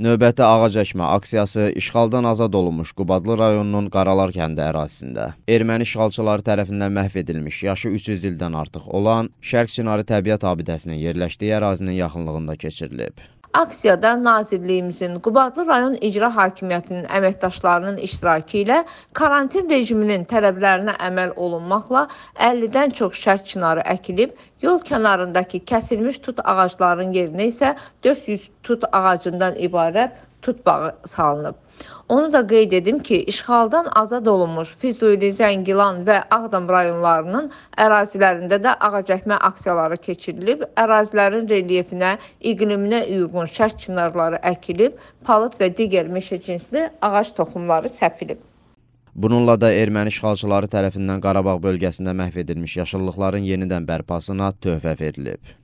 Növbəti ağac əkmə aksiyası işğaldan azad olunmuş Qubadlı rayonunun Qaralar kəndi ərazisində erməni işğalçıları tərəfindən məhv edilmiş, yaşı 300 ildən artıq olan Şərq Çinarı Təbiət Abidəsinin yerləşdiyi ərazinin yaxınlığında keçirilib. Aksiyada Nazirliyimizin, Qubadlı rayon icra hakimiyyətinin əməkdaşlarının iştirakı ilə karantin rejiminin tələblərinə əməl olunmaqla 50-dən çox şərt çinarı əkilib, yol kənarındakı kəsilmiş tut ağaclarının yerinə isə 400 tut ağacından ibarət tutbağı salınıb. Onu da qeyd edim ki, işğaldan azad olunmuş Füzuli, Zəngilan və Ağdam rayonlarının ərazilərində də ağacəkmə aksiyaları keçirilib, ərazilərin relyefinə, iqliminə uyğun şərq çinarları əkilib, palıd və digər meşə cinsli ağac toxumları səpilib. Bununla da erməni işğalçıları tərəfindən Qarabağ bölgəsində məhv edilmiş yaşıllıqların yenidən bərpasına töhfə verilib.